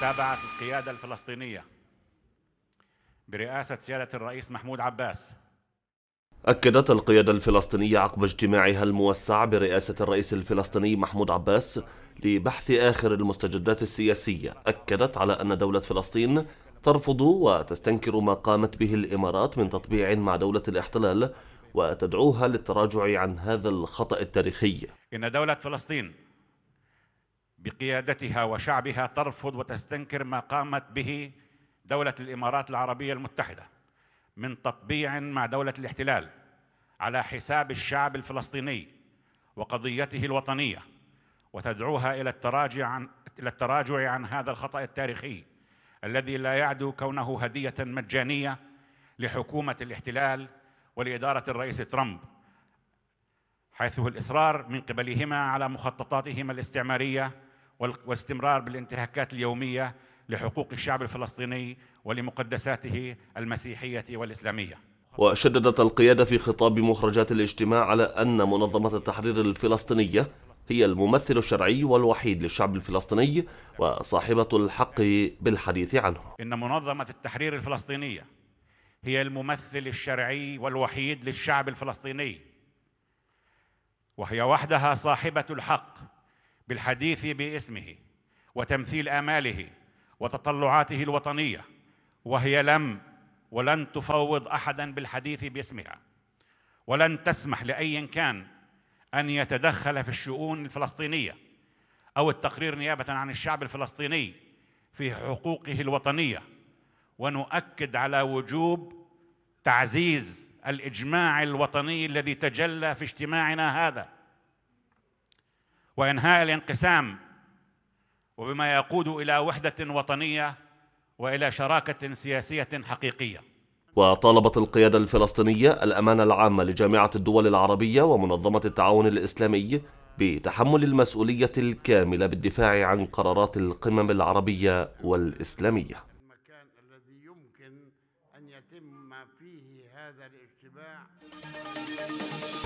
تابعت القيادة الفلسطينية برئاسة سيادة الرئيس محمود عباس أكدت القيادة الفلسطينية عقب اجتماعها الموسع برئاسة الرئيس الفلسطيني محمود عباس لبحث آخر المستجدات السياسية أكدت على أن دولة فلسطين ترفض وتستنكر ما قامت به الإمارات من تطبيع مع دولة الاحتلال وتدعوها للتراجع عن هذا الخطأ التاريخي إن دولة فلسطين بقيادتها وشعبها ترفض وتستنكر ما قامت به دوله الامارات العربيه المتحده من تطبيع مع دوله الاحتلال على حساب الشعب الفلسطيني وقضيته الوطنيه وتدعوها الى التراجع عن الى التراجع عن هذا الخطا التاريخي الذي لا يعدو كونه هديه مجانيه لحكومه الاحتلال ولاداره الرئيس ترامب حيث الاصرار من قبلهما على مخططاتهما الاستعماريه واستمرار بالانتهاكات اليوميه لحقوق الشعب الفلسطيني ولمقدساته المسيحيه والاسلاميه وشددت القيادة في خطاب مخرجات الاجتماع على أن منظمة التحرير الفلسطينية هي الممثل الشرعي والوحيد للشعب الفلسطيني وصاحبة الحق بالحديث عنه إن منظمة التحرير الفلسطينية هي الممثل الشرعي والوحيد للشعب الفلسطيني وهي وحدها صاحبة الحق بالحديث باسمه وتمثيل اماله وتطلعاته الوطنيه وهي لم ولن تفوض احدا بالحديث باسمها ولن تسمح لاي كان ان يتدخل في الشؤون الفلسطينيه او التقرير نيابه عن الشعب الفلسطيني في حقوقه الوطنيه ونؤكد على وجوب تعزيز الاجماع الوطني الذي تجلى في اجتماعنا هذا وانهاء الانقسام وبما يقود الى وحده وطنيه والى شراكه سياسيه حقيقيه وطالبت القيادة الفلسطينية الأمانة العامة لجامعة الدول العربية ومنظمة التعاون الإسلامي بتحمل المسؤولية الكاملة بالدفاع عن قرارات القمم العربية والإسلامية المكان الذي يمكن أن يتم فيه هذا الاجتماع